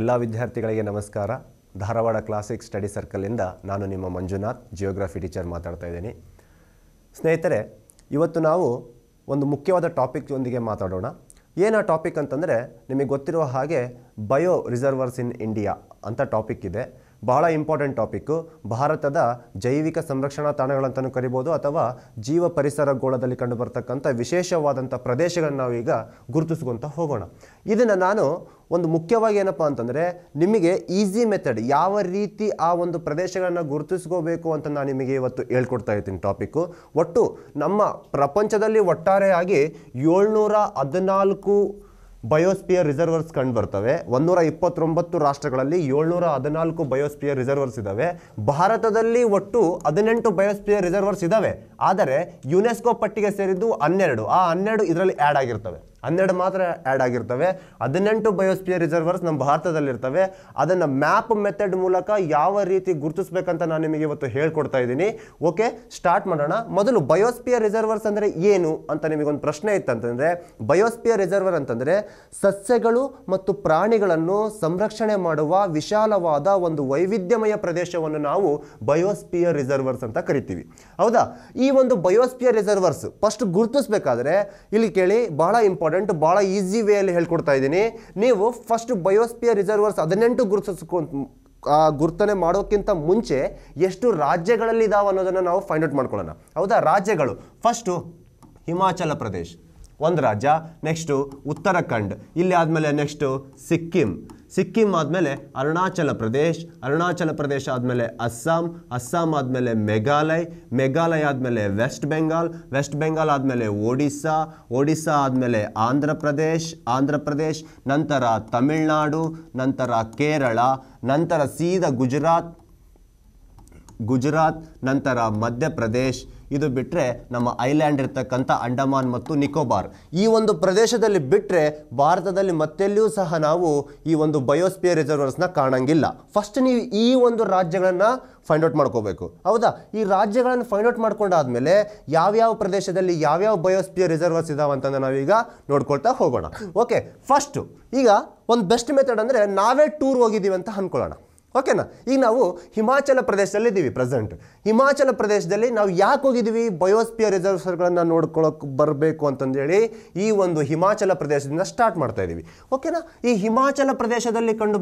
ಎಲ್ಲ ವಿದ್ಯಾರ್ಥಿಗಳಿಗೆ ನಮಸ್ಕಾರ ಧಾರವಾಡ ಕ್ಲಾಸಿಕ್ ಸ್ಟಡಿ ಸರ್ಕಲಿಂದ ನಾನು ನಿಮ್ಮ ಮಂಜುನಾಥ್ ಜಿಯೋಗ್ರಫಿ ಟೀಚರ್ ಮಾತಾಡ್ತಾ ಇದ್ದೀನಿ ಸ್ನೇಹಿತರೆ ಇವತ್ತು ನಾವು ಒಂದು ಮುಖ್ಯವಾದ ಟಾಪಿಕ್ ಒಂದಿಗೆ ಮಾತಾಡೋಣ ಏನು ಆ ಟಾಪಿಕ್ ಅಂತಂದರೆ ನಿಮಗೆ ಗೊತ್ತಿರುವ ಹಾಗೆ ಬಯೋ ರಿಸರ್ವರ್ಸ್ ಇನ್ ಇಂಡಿಯಾ ಅಂತ ಟಾಪಿಕ್ ಇದೆ ಬಹಳ ಇಂಪಾರ್ಟೆಂಟ್ ಟಾಪಿಕ್ಕು ಭಾರತದ ಜೈವಿಕ ಸಂರಕ್ಷಣಾ ತಾಣಗಳಂತಲೂ ಕರಿಬೋದು ಅಥವಾ ಜೀವ ಪರಿಸರ ಗೋಳದಲ್ಲಿ ಕಂಡುಬರ್ತಕ್ಕಂಥ ವಿಶೇಷವಾದಂಥ ಪ್ರದೇಶಗಳನ್ನು ನಾವೀಗ ಗುರುತಿಸ್ಕೊತ ಹೋಗೋಣ ಇದನ್ನು ನಾನು ಒಂದು ಮುಖ್ಯವಾಗಿ ಏನಪ್ಪ ಅಂತಂದರೆ ನಿಮಗೆ ಈಸಿ ಮೆಥಡ್ ಯಾವ ರೀತಿ ಆ ಒಂದು ಪ್ರದೇಶಗಳನ್ನು ಗುರುತಿಸ್ಕೋಬೇಕು ಅಂತ ನಾನು ನಿಮಗೆ ಇವತ್ತು ಹೇಳ್ಕೊಡ್ತಾ ಇದ್ದೀನಿ ಟಾಪಿಕ್ಕು ಒಟ್ಟು ನಮ್ಮ ಪ್ರಪಂಚದಲ್ಲಿ ಒಟ್ಟಾರೆಯಾಗಿ ಏಳ್ನೂರ ಹದಿನಾಲ್ಕು ಬಯೋಸ್ಪಿಯರ್ ರಿಸರ್ವರ್ಸ್ ಕಂಡು ಬರ್ತವೆ ಒಂದೂರ ಇಪ್ಪತ್ತೊಂಬತ್ತು ರಾಷ್ಟ್ರಗಳಲ್ಲಿ ಏಳ್ನೂರ ಹದಿನಾಲ್ಕು ಬಯೋಸ್ಪಿಯರ್ ರಿಸರ್ವರ್ಸ್ ಇದ್ದಾವೆ ಭಾರತದಲ್ಲಿ ಒಟ್ಟು ಹದಿನೆಂಟು ಬಯೋಸ್ಪಿಯರ್ ರಿಸರ್ವರ್ಸ್ ಇದ್ದಾವೆ ಆದರೆ ಯುನೆಸ್ಕೋ ಪಟ್ಟಿಗೆ ಸೇರಿದ್ದು ಹನ್ನೆರಡು ಆ ಹನ್ನೆರಡು ಇದರಲ್ಲಿ ಆ್ಯಡ್ ಆಗಿರ್ತವೆ ಹನ್ನೆರಡು ಮಾತ್ರ ಆ್ಯಡ್ ಆಗಿರ್ತವೆ ಹದಿನೆಂಟು ಬಯೋಸ್ಪಿಯರ್ ರಿಸರ್ವರ್ಸ್ ನಮ್ಮ ಭಾರತದಲ್ಲಿರ್ತವೆ ಅದನ್ನು ಮ್ಯಾಪ್ ಮೆಥಡ್ ಮೂಲಕ ಯಾವ ರೀತಿ ಗುರುತಿಸ್ಬೇಕಂತ ನಾನು ನಿಮಗೆ ಇವತ್ತು ಹೇಳ್ಕೊಡ್ತಾ ಇದ್ದೀನಿ ಓಕೆ ಸ್ಟಾರ್ಟ್ ಮಾಡೋಣ ಮೊದಲು ಬಯೋಸ್ಪಿಯರ್ ರಿಸರ್ವರ್ಸ್ ಅಂದರೆ ಏನು ಅಂತ ನಿಮಗೊಂದು ಪ್ರಶ್ನೆ ಇತ್ತಂತಂದರೆ ಬಯೋಸ್ಪಿಯರ್ ರಿಸರ್ವರ್ ಅಂತಂದರೆ ಸಸ್ಯಗಳು ಮತ್ತು ಪ್ರಾಣಿಗಳನ್ನು ಸಂರಕ್ಷಣೆ ಮಾಡುವ ವಿಶಾಲವಾದ ಒಂದು ವೈವಿಧ್ಯಮಯ ಪ್ರದೇಶವನ್ನು ನಾವು ಬಯೋಸ್ಪಿಯರ್ ರಿಸರ್ವರ್ಸ್ ಅಂತ ಕರಿತೀವಿ ಹೌದಾ ಈ ಒಂದು ಬಯೋಸ್ಪಿಯರ್ ರಿಸರ್ವರ್ಸ್ ಫಸ್ಟ್ ಗುರುತಿಸ್ಬೇಕಾದ್ರೆ ಇಲ್ಲಿ ಕೇಳಿ ಬಹಳ ಇಂಪಾರ್ಟೆಂಟ್ ಇಂಪಾರ್ಟೆಂಟ್ ಭಾಳ ಈಸಿ ವೇಯಲ್ಲಿ ಹೇಳ್ಕೊಡ್ತಾ ಇದ್ದೀನಿ ನೀವು ಫಸ್ಟ್ ಬಯೋಸ್ಪಿಯರ್ ರಿಸರ್ವರ್ಸ್ ಹದಿನೆಂಟು ಗುರುತಿಸ್ಕೊ ಗುರ್ತನೆ ಮಾಡೋಕ್ಕಿಂತ ಮುಂಚೆ ಎಷ್ಟು ರಾಜ್ಯಗಳಲ್ಲಿ ಇದಾವೆ ಅನ್ನೋದನ್ನು ನಾವು ಫೈಂಡ್ ಔಟ್ ಮಾಡ್ಕೊಳ್ಳೋಣ ಹೌದಾ ರಾಜ್ಯಗಳು ಫಸ್ಟು ಹಿಮಾಚಲ ಪ್ರದೇಶ್ ಒಂದು ರಾಜ್ಯ ನೆಕ್ಸ್ಟು ಉತ್ತರಾಖಂಡ್ ಇಲ್ಲಿ ಆದಮೇಲೆ ನೆಕ್ಸ್ಟು ಸಿಕ್ಕಿಂ ಸಿಕ್ಕಿಂ ಆದಮೇಲೆ ಅರುಣಾಚಲ ಪ್ರದೇಶ್ ಅರುಣಾಚಲ ಪ್ರದೇಶ ಆದಮೇಲೆ ಅಸ್ಸಾಂ ಅಸ್ಸಾಂ ಆದಮೇಲೆ ಮೇಘಾಲಯ ಮೇಘಾಲಯ ಆದಮೇಲೆ ವೆಸ್ಟ್ ಬೆಂಗಾಲ್ ವೆಸ್ಟ್ ಬೆಂಗಾಲ್ ಆದಮೇಲೆ ಒಡಿಸ್ಸಾ ಒಡಿಸ್ಸಾ ಆದಮೇಲೆ ಆಂಧ್ರ ಪ್ರದೇಶ್ ಆಂಧ್ರ ಪ್ರದೇಶ್ ನಂತರ ತಮಿಳುನಾಡು ನಂತರ ಕೇರಳ ನಂತರ ಸೀದಾ ಗುಜರಾತ್ ಗುಜರಾತ್ ನಂತರ ಮಧ್ಯಪ್ರದೇಶ್ ಇದು ಬಿಟ್ಟರೆ ನಮ್ಮ ಐಲ್ಯಾಂಡ್ ಇರ್ತಕ್ಕಂಥ ಅಂಡಮಾನ್ ಮತ್ತು ನಿಕೋಬಾರ್ ಈ ಒಂದು ಪ್ರದೇಶದಲ್ಲಿ ಬಿಟ್ಟರೆ ಭಾರತದಲ್ಲಿ ಮತ್ತೆಲ್ಲಿಯೂ ಸಹ ನಾವು ಈ ಒಂದು ಬಯೋಸ್ಪಿಯರ್ ರಿಸರ್ವರ್ಸ್ನ ಕಾಣಂಗಿಲ್ಲ ಫಸ್ಟ್ ನೀವು ಈ ಒಂದು ರಾಜ್ಯಗಳನ್ನು ಫೈಂಡ್ ಔಟ್ ಮಾಡ್ಕೋಬೇಕು ಹೌದಾ ಈ ರಾಜ್ಯಗಳನ್ನು ಫೈಂಡ್ ಔಟ್ ಮಾಡ್ಕೊಂಡಾದ್ಮೇಲೆ ಯಾವ್ಯಾವ ಪ್ರದೇಶದಲ್ಲಿ ಯಾವ್ಯಾವ ಬಯೋಸ್ಪಿಯರ್ ರಿಸರ್ವರ್ಸ್ ಇದಾವಂತಂದು ನಾವೀಗ ನೋಡ್ಕೊಳ್ತಾ ಹೋಗೋಣ ಓಕೆ ಫಸ್ಟು ಈಗ ಒಂದು ಬೆಸ್ಟ್ ಮೆಥಡ್ ಅಂದರೆ ನಾವೇ ಟೂರ್ ಹೋಗಿದ್ದೀವಿ ಅಂತ ಅಂದ್ಕೊಳ್ಳೋಣ ಓಕೆನಾ ಈಗ ನಾವು ಹಿಮಾಚಲ ಪ್ರದೇಶದಲ್ಲಿದ್ದೀವಿ ಪ್ರೆಸೆಂಟ್ ಹಿಮಾಚಲ ಪ್ರದೇಶದಲ್ಲಿ ನಾವು ಯಾಕೆ ಹೋಗಿದ್ದೀವಿ ಬಯೋಸ್ಪಿಯರ್ ರಿಸರ್ವ್ಸ್ಗಳನ್ನು ನೋಡ್ಕೊಳ್ಳೋಕೆ ಬರಬೇಕು ಅಂತಂದೇಳಿ ಈ ಒಂದು ಹಿಮಾಚಲ ಪ್ರದೇಶದಿಂದ ಸ್ಟಾರ್ಟ್ ಮಾಡ್ತಾ ಇದ್ದೀವಿ ಓಕೆನಾ ಈ ಹಿಮಾಚಲ ಪ್ರದೇಶದಲ್ಲಿ ಕಂಡು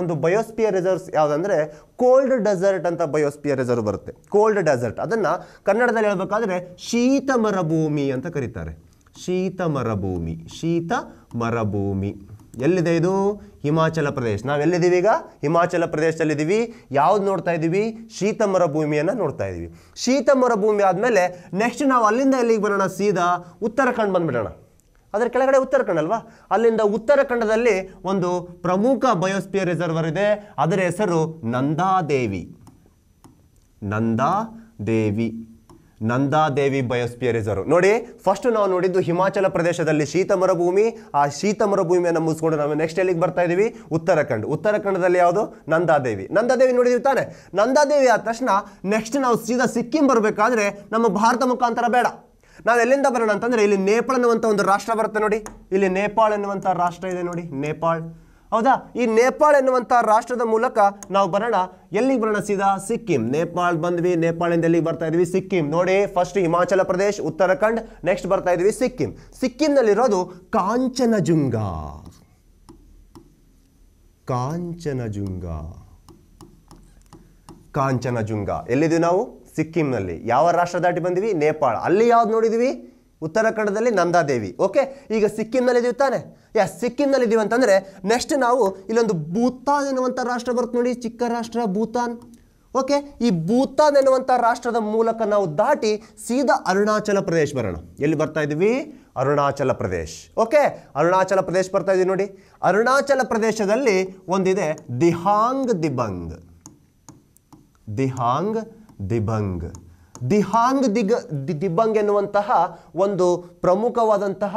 ಒಂದು ಬಯೋಸ್ಪಿಯರ್ ರಿಸರ್ವ್ಸ್ ಯಾವುದಂದರೆ ಕೋಲ್ಡ್ ಡೆಸರ್ಟ್ ಅಂತ ಬಯೋಸ್ಪಿಯರ್ ರಿಸರ್ವ್ ಬರುತ್ತೆ ಕೋಲ್ಡ್ ಡೆಸರ್ಟ್ ಅದನ್ನು ಕನ್ನಡದಲ್ಲಿ ಹೇಳಬೇಕಾದ್ರೆ ಶೀತ ಮರಭೂಮಿ ಅಂತ ಕರೀತಾರೆ ಶೀತ ಮರಭೂಮಿ ಶೀತ ಮರಭೂಮಿ ಎಲ್ಲಿದೆ ಇದು ಹಿಮಾಚಲ ಪ್ರದೇಶ ನಾವು ಎಲ್ಲಿದ್ದೀವಿ ಈಗ ಹಿಮಾಚಲ ಪ್ರದೇಶದಲ್ಲಿದ್ದೀವಿ ಯಾವ್ದು ನೋಡ್ತಾ ಇದ್ದೀವಿ ಶೀತ ಭೂಮಿಯನ್ನು ನೋಡ್ತಾ ಇದ್ದೀವಿ ಶೀತ ಭೂಮಿ ಆದಮೇಲೆ ನೆಕ್ಸ್ಟ್ ನಾವು ಅಲ್ಲಿಂದ ಎಲ್ಲಿಗೆ ಬರೋಣ ಸೀದಾ ಉತ್ತರಾಖಂಡ್ ಬಂದುಬಿಡೋಣ ಅದರ ಕೆಳಗಡೆ ಉತ್ತರಾಖಂಡ್ ಅಲ್ವಾ ಅಲ್ಲಿಂದ ಉತ್ತರಾಖಂಡದಲ್ಲಿ ಒಂದು ಪ್ರಮುಖ ಬಯೋಸ್ಪಿಯರ್ ರಿಸರ್ವರ್ ಇದೆ ಅದರ ಹೆಸರು ನಂದಾದೇವಿ ನಂದಾದೇವಿ ನಂದಾದೇವಿ ಬಯೋಸ್ಪಿಯರ್ ರಿಸರ್ವ್ ನೋಡಿ ಫಸ್ಟ್ ನಾವು ನೋಡಿದ್ದು ಹಿಮಾಚಲ ಪ್ರದೇಶದಲ್ಲಿ ಶೀತ ಮರುಭೂಮಿ ಆ ಶೀತ ಮರುಭೂಮಿಯನ್ನು ಮುಗಿಸ್ಕೊಂಡು ನಾವು ನೆಕ್ಸ್ಟ್ ಎಲ್ಲಿಗೆ ಬರ್ತಾ ಇದ್ದೀವಿ ಉತ್ತರಾಖಂಡ್ ಉತ್ತರಾಖಂಡದಲ್ಲಿ ಯಾವುದು ನಂದಾದೇವಿ ನಂದಾದೇವಿ ನೋಡಿದ್ವಿ ತಾನೆ ನಂದಾದೇವಿ ಆದ ತಕ್ಷಣ ನೆಕ್ಸ್ಟ್ ನಾವು ಸೀದಾ ಸಿಕ್ಕಿಂ ಬರಬೇಕಾದ್ರೆ ನಮ್ಮ ಭಾರತ ಮುಖಾಂತರ ಬೇಡ ನಾವು ಎಲ್ಲಿಂದ ಬರೋಣ ಅಂತಂದರೆ ಇಲ್ಲಿ ನೇಪಾಳ ಅನ್ನುವಂಥ ಒಂದು ರಾಷ್ಟ್ರ ಬರುತ್ತೆ ನೋಡಿ ಇಲ್ಲಿ ನೇಪಾಳ ಎನ್ನುವಂಥ ರಾಷ್ಟ್ರ ಇದೆ ನೋಡಿ ನೇಪಾಳ ಹೌದಾ ಈ ನೇಪಾಳ ಎನ್ನುವಂಥ ರಾಷ್ಟ್ರದ ಮೂಲಕ ನಾವು ಬರೋಣ ಎಲ್ಲಿಗೆ ಬರೋಣ ಸೀದಾ ಸಿಕ್ಕಿಂ ನೇಪಾಳ ಬಂದ್ವಿ ನೇಪಾಳಿಂದ ಎಲ್ಲಿಗೆ ಬರ್ತಾ ಇದ್ವಿ ಸಿಕ್ಕಿಂ ನೋಡಿ ಫಸ್ಟ್ ಹಿಮಾಚಲ ಪ್ರದೇಶ್ ಉತ್ತರಾಖಂಡ್ ನೆಕ್ಸ್ಟ್ ಬರ್ತಾ ಇದ್ವಿ ಸಿಕ್ಕಿಂ ಸಿಕ್ಕಿಂನಲ್ಲಿರೋದು ಕಾಂಚನಜುಂಗ ಕಾಂಚನಜುಂಗ ಕಾಂಚನಜುಂಗ ಎಲ್ಲಿದ್ವಿ ನಾವು ಸಿಕ್ಕಿಂನಲ್ಲಿ ಯಾವ ರಾಷ್ಟ್ರ ದಾಟಿ ಬಂದಿವಿ ನೇಪಾಳ ಅಲ್ಲಿ ಯಾವ್ದು ನೋಡಿದ್ವಿ ಉತ್ತರ ಕನ್ನಡದಲ್ಲಿ ನಂದಾದೇವಿ ಓಕೆ ಈಗ ಸಿಕ್ಕಿಂನಲ್ಲಿ ಇದೀವಿ ತಾನೆ ಯಾ ಇದೀವಿ ಅಂತಂದರೆ ನೆಕ್ಸ್ಟ್ ನಾವು ಇಲ್ಲೊಂದು ಭೂತಾನ್ ಎನ್ನುವಂಥ ರಾಷ್ಟ್ರ ಬರುತ್ತೆ ನೋಡಿ ಚಿಕ್ಕ ರಾಷ್ಟ್ರ ಭೂತಾನ್ ಓಕೆ ಈ ಭೂತಾನ್ ಎನ್ನುವಂಥ ರಾಷ್ಟ್ರದ ಮೂಲಕ ನಾವು ದಾಟಿ ಸೀದಾ ಅರುಣಾಚಲ ಪ್ರದೇಶ ಬರೋಣ ಎಲ್ಲಿ ಬರ್ತಾ ಇದೀವಿ ಅರುಣಾಚಲ ಪ್ರದೇಶ ಓಕೆ ಅರುಣಾಚಲ ಪ್ರದೇಶ ಬರ್ತಾ ಇದೀವಿ ನೋಡಿ ಅರುಣಾಚಲ ಪ್ರದೇಶದಲ್ಲಿ ಒಂದಿದೆ ದಿಹಾಂಗ್ ದಿಬಂಗ್ ದಿಹಾಂಗ್ ದಿಬಂಗ್ ದಿಹಾಂಗ್ ದಿಗ್ ದಿಬ್ಬಂಗ್ ಎನ್ನುವಂತಹ ಒಂದು ಪ್ರಮುಖವಾದಂತಹ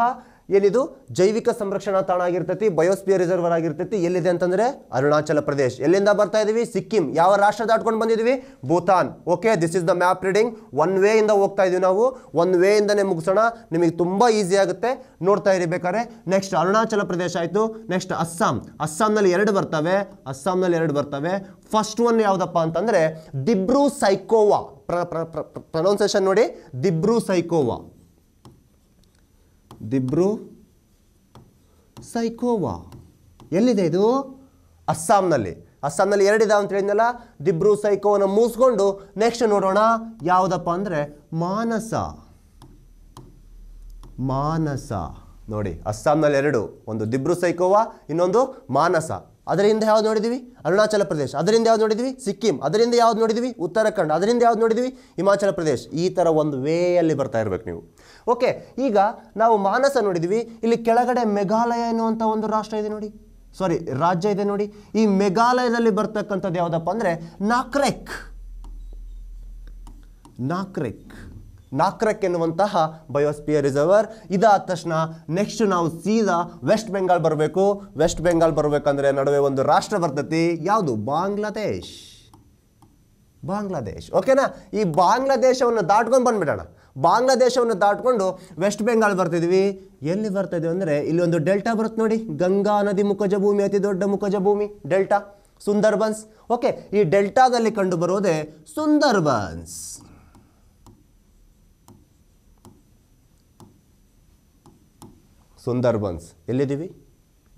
ಎಲ್ಲಿದು ಜೈವಿಕ ಸಂರಕ್ಷಣಾ ತಾಣ ಆಗಿರ್ತೈತಿ ಬಯೋಸ್ಪಿಯರ್ ರಿಸರ್ವರ್ ಆಗಿರ್ತೈತಿ ಎಲ್ಲಿದೆ ಅಂತಂದರೆ ಅರುಣಾಚಲ ಪ್ರದೇಶ ಎಲ್ಲಿಂದ ಬರ್ತಾ ಇದೀವಿ ಸಿಕ್ಕಿಂ ಯಾವ ರಾಷ್ಟ್ರ ದಾಟ್ಕೊಂಡು ಬಂದಿದೀವಿ Bhutan okay this is the map reading one way ಇಂದ ಹೋಗ್ತಾ ಇದೀವಿ ನಾವು ಒನ್ ವೇ ಇಂದನೇ ಮುಗಿಸೋಣ ನಿಮಗೆ ತುಂಬ ಈಸಿ ಆಗುತ್ತೆ ನೋಡ್ತಾ ಇರಬೇಕಾದ್ರೆ ನೆಕ್ಸ್ಟ್ ಅರುಣಾಚಲ ಪ್ರದೇಶ ಆಯಿತು ನೆಕ್ಸ್ಟ್ ಅಸ್ಸಾಂ ಅಸ್ಸಾಂನಲ್ಲಿ ಎರಡು ಬರ್ತವೆ ಅಸ್ಸಾಂನಲ್ಲಿ ಎರಡು ಬರ್ತವೆ ಫಸ್ಟ್ ಒನ್ ಯಾವುದಪ್ಪ ಅಂತಂದರೆ ದಿಬ್ರು ಸೈಕೋವಾ ಪ್ರೊನೌನ್ಸೇಷನ್ ನೋಡಿ ದಿಬ್ರು ಸೈಕೋವಾ ದಿಬ್ರು ಸೈಕೋವಾ ಎಲ್ಲಿದೆ ಇದು ಅಸ್ಸಾಂನಲ್ಲಿ ಅಸ್ಸಾಂನಲ್ಲಿ ಎರಡಿದಾವೆ ಅಂತ ಹೇಳಿದ್ನಲ್ಲ ದಿಬ್ರು ಸೈಕೋವನ್ನು ಮೂಸ್ಕೊಂಡು ನೆಕ್ಸ್ಟ್ ನೋಡೋಣ ಯಾವುದಪ್ಪ ಅಂದರೆ ಮಾನಸ ಮಾನಸ ನೋಡಿ ಅಸ್ಸಾಂನಲ್ಲಿ ಎರಡು ಒಂದು ದಿಬ್ರು ಸೈಕೋವಾ ಇನ್ನೊಂದು ಮಾನಸ ಅದರಿಂದ ಯಾವ್ದು ನೋಡಿದ್ವಿ ಅರುಣಾಚಲ ಪ್ರದೇಶ ಅದರಿಂದ ಯಾವ್ದು ನೋಡಿದ್ವಿ ಸಿಕ್ಕಿಂ ಅದರಿಂದ ಯಾವ್ದು ನೋಡಿದ್ವಿ ಉತ್ತರಾಖಂಡ್ ಅದರಿಂದ ಯಾವ್ದು ನೋಡಿದ್ವಿ ಹಿಮಾಚಲ ಪ್ರದೇಶ ಈ ತರ ಒಂದು ವೇಯಲ್ಲಿ ಬರ್ತಾ ಇರಬೇಕು ನೀವು ಓಕೆ ಈಗ ನಾವು ಮಾನಸ ನೋಡಿದ್ವಿ ಇಲ್ಲಿ ಕೆಳಗಡೆ ಮೇಘಾಲಯ ಎನ್ನುವಂಥ ಒಂದು ರಾಷ್ಟ್ರ ಇದೆ ನೋಡಿ ಸಾರಿ ರಾಜ್ಯ ಇದೆ ನೋಡಿ ಈ ಮೇಘಾಲಯದಲ್ಲಿ ಬರ್ತಕ್ಕಂಥದ್ದು ಯಾವುದಪ್ಪ ಅಂದರೆ ನಾಕ್ರೆಕ್ ನಾಕ್ರೆಕ್ ನಾಕ್ರೆಕ್ ಎನ್ನುವಂತಹ ಬಯೋಸ್ಪಿಯರ್ ರಿಸರ್ವರ್ ಇದಾದ ತಕ್ಷಣ ನೆಕ್ಸ್ಟ್ ನಾವು ಸೀದಾ ವೆಸ್ಟ್ ಬೆಂಗಾಲ್ ಬರಬೇಕು ವೆಸ್ಟ್ ಬೆಂಗಾಲ್ ಬರಬೇಕಂದ್ರೆ ನಡುವೆ ಒಂದು ರಾಷ್ಟ್ರ ಬರ್ತತಿ ಯಾವುದು ಬಾಂಗ್ಲಾದೇಶ್ ಬಾಂಗ್ಲಾದೇಶ್ ಓಕೆನಾ ಈ ಬಾಂಗ್ಲಾದೇಶವನ್ನು ದಾಟ್ಕೊಂಡು ಬಂದ್ಬಿಡೋಣ ಬಾಂಗ್ಲಾದೇಶವನ್ನು ದಾಟ್ಕೊಂಡು ವೆಸ್ಟ್ ಬೆಂಗಾಲ್ ಬರ್ತಿದ್ವಿ ಎಲ್ಲಿ ಬರ್ತಿದ್ವಿ ಅಂದರೆ ಇಲ್ಲಿ ಒಂದು ಡೆಲ್ಟಾ ಬರುತ್ತೆ ನೋಡಿ ಗಂಗಾ ನದಿ ಮುಖಜ ಭೂಮಿ ಅತಿ ದೊಡ್ಡ ಮುಖಜ ಭೂಮಿ ಡೆಲ್ಟಾ ಸುಂದರ್ಬನ್ಸ್ ಓಕೆ ಈ ಡೆಲ್ಟಾದಲ್ಲಿ ಕಂಡು ಸುಂದರ್ಬನ್ಸ್ ಸುಂದರ್ಬನ್ಸ್ ಎಲ್ಲಿದ್ದೀವಿ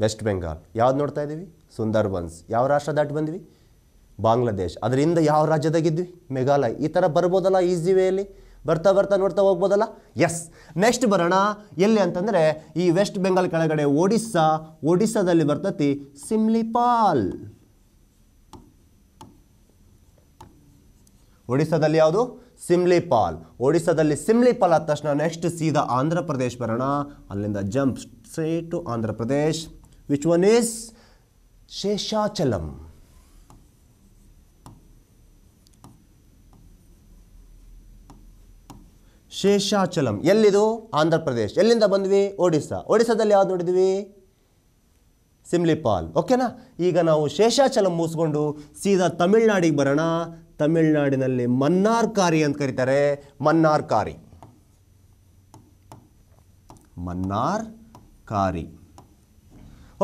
ವೆಸ್ಟ್ ಬೆಂಗಾಲ್ ಯಾವ್ದು ನೋಡ್ತಾ ಇದ್ದೀವಿ ಸುಂದರ್ಬನ್ಸ್ ಯಾವ ರಾಷ್ಟ್ರ ದಾಟಿ ಬಂದ್ವಿ ಬಾಂಗ್ಲಾದೇಶ್ ಅದರಿಂದ ಯಾವ ರಾಜ್ಯದಾಗಿದ್ವಿ ಮೇಘಾಲಯ ಈ ಥರ ಬರ್ಬೋದಲ್ಲ ಈಸಿ ಅಲ್ಲಿ ಬರ್ತಾ ಬರ್ತಾ ನೋಡ್ತಾ ಹೋಗ್ಬೋದಲ್ಲ ಎಸ್ ನೆಕ್ಸ್ಟ್ ಬರೋಣ ಎಲ್ಲಿ ಅಂತಂದರೆ ಈ ವೆಸ್ಟ್ ಬೆಂಗಾಲ್ ಕೆಳಗಡೆ ಒಡಿಸ್ಸಾ ಒಡಿಸ್ಸಾದಲ್ಲಿ ಬರ್ತತಿ ಸಿಮ್ಲಿಪಾಲ್ ಒಡಿಸ್ಸಾದಲ್ಲಿ ಯಾವುದು ಸಿಮ್ಲಿಪಾಲ್ ಒಡಿಸ್ಸಾದಲ್ಲಿ ಸಿಮ್ಲಿಪಾಲ್ ಆದ ತಕ್ಷಣ ನೆಕ್ಸ್ಟ್ ಸೀದಾ ಆಂಧ್ರ ಪ್ರದೇಶ್ ಬರೋಣ ಅಲ್ಲಿಂದ jump straight to Andhra Pradesh which one is Seshachalam Seshachalam ಎಲ್ಲಿದು ಆಂಧ್ರ ಪ್ರದೇಶ್ ಎಲ್ಲಿಂದ ಬಂದ್ವಿ ಒಡಿಸ್ಸಾ ಒಡಿಸ್ಸಾದಲ್ಲಿ ಯಾವ್ದು ನೋಡಿದ್ವಿ ಸಿಮ್ಲಿಪಾಲ್ ಓಕೆನಾ ಈಗ ನಾವು ಶೇಷಾಚಲಂ ಮುಗಿಸ್ಕೊಂಡು ಸೀದಾ ತಮಿಳ್ನಾಡಿಗೆ ಬರೋಣ ತಮಿಳ್ನಾಡಿನಲ್ಲಿ ಮನ್ನಾರ್ಕಾರಿ ಅಂತ ಕರೀತಾರೆ ಮನ್ನಾರ್ಕಾರಿ ಕಾರಿ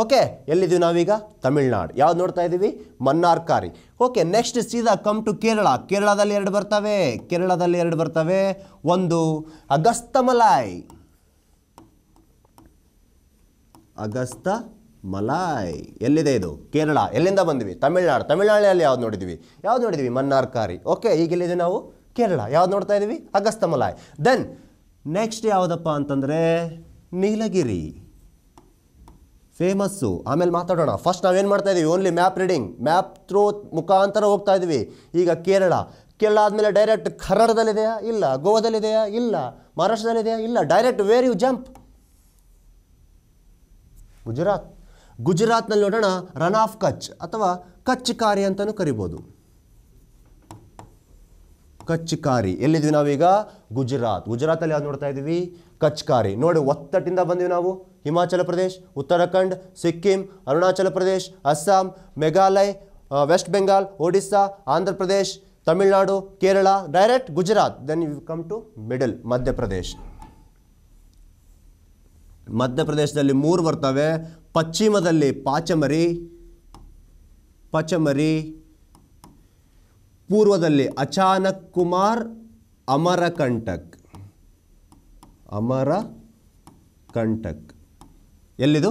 ಓಕೆ ಎಲ್ಲಿದ್ದೀವಿ ನಾವೀಗ ತಮಿಳ್ನಾಡು ಯಾವ್ದು ನೋಡ್ತಾ ಇದ್ದೀವಿ ಮನ್ನಾರ್ಕಾರಿ ಓಕೆ ನೆಕ್ಸ್ಟ್ ಸೀದಾ ಕಮ್ ಟು ಕೇರಳ ಕೇರಳದಲ್ಲಿ ಎರಡು ಬರ್ತವೆ ಕೇರಳದಲ್ಲಿ ಎರಡು ಬರ್ತವೆ ಒಂದು ಅಗಸ್ತಮಲಾಯ್ ಅಗಸ್ತ ಮಲಾಯ್ ಎಲ್ಲಿದೆ ಇದು ಕೇರಳ ಎಲ್ಲಿಂದ ಬಂದ್ವಿ ತಮಿಳ್ನಾಡು ತಮಿಳ್ನಾಡಿನಲ್ಲಿ ಯಾವ್ದು ನೋಡಿದ್ವಿ ಯಾವ್ದು ನೋಡಿದ್ವಿ ಮನ್ನಾರ್ಕಾರಿ ಓಕೆ ಈಗ ಎಲ್ಲಿದೆ ನಾವು ಕೇರಳ ಯಾವ್ದು ನೋಡ್ತಾ ಇದ್ದೀವಿ ಅಗಸ್ತಮಲಾಯ್ ದೆನ್ ನೆಕ್ಸ್ಟ್ ಯಾವುದಪ್ಪ ಅಂತಂದರೆ ನೀಲಗಿರಿ ಫೇಮಸ್ಸು ಆಮೇಲೆ ಮಾತಾಡೋಣ ಫಸ್ಟ್ ನಾವೇನು ಮಾಡ್ತಾ ಇದ್ದೀವಿ only map reading map through ಮುಖಾಂತರ ಹೋಗ್ತಾ ಇದ್ದೀವಿ ಈಗ ಕೇರಳ ಕೇರಳ ಆದಮೇಲೆ ಡೈರೆಕ್ಟ್ ಕನ್ನಡದಲ್ಲಿದೆಯಾ ಇಲ್ಲ ಗೋವಾದಲ್ಲಿದೆಯಾ ಇಲ್ಲ ಮಹಾರಾಷ್ಟ್ರದಲ್ಲಿದೆಯಾ ಇಲ್ಲ direct where you jump Gujarat ಗುಜರಾತ್ನಲ್ಲಿ ನೋಡೋಣ ರನ್ ಆಫ್ ಕಚ್ ಅಥವಾ ಕಚ್ ಕಾರಿ ಅಂತಲೂ ಕರಿಬೋದು ಕಚ್ಕಾರಿ ಎಲ್ಲಿದ್ವಿ ನಾವೀಗ ಗುಜರಾತ್ ಗುಜರಾತಲ್ಲಿ ಯಾವ್ದು ನೋಡ್ತಾ ಇದ್ದೀವಿ ಕಚ್ಕಾರಿ ನೋಡಿ ಒತ್ತಟ್ಟಿಂದ ಬಂದ್ವಿ ನಾವು Himachal Pradesh Uttarakhand Sikkim Arunachal Pradesh Assam Meghalaya West Bengal Odisha Andhra Pradesh Tamil Nadu Kerala direct Gujarat then you come to middle Madhya Pradesh ಮಧ್ಯಪ್ರದೇಶದಲ್ಲಿ ಮೂರು ಬರ್ತವೆ ಪಶ್ಚಿಮದಲ್ಲಿ ಪಾಚಮರಿ ಪಚಮರಿ ಪೂರ್ವದಲ್ಲಿ ಅಚಾನಕ್ ಕುಮಾರ್ ಅಮರಕಂಟಕ್ ಅಮರ ಕಂಟಕ್ ಎಲ್ಲಿದು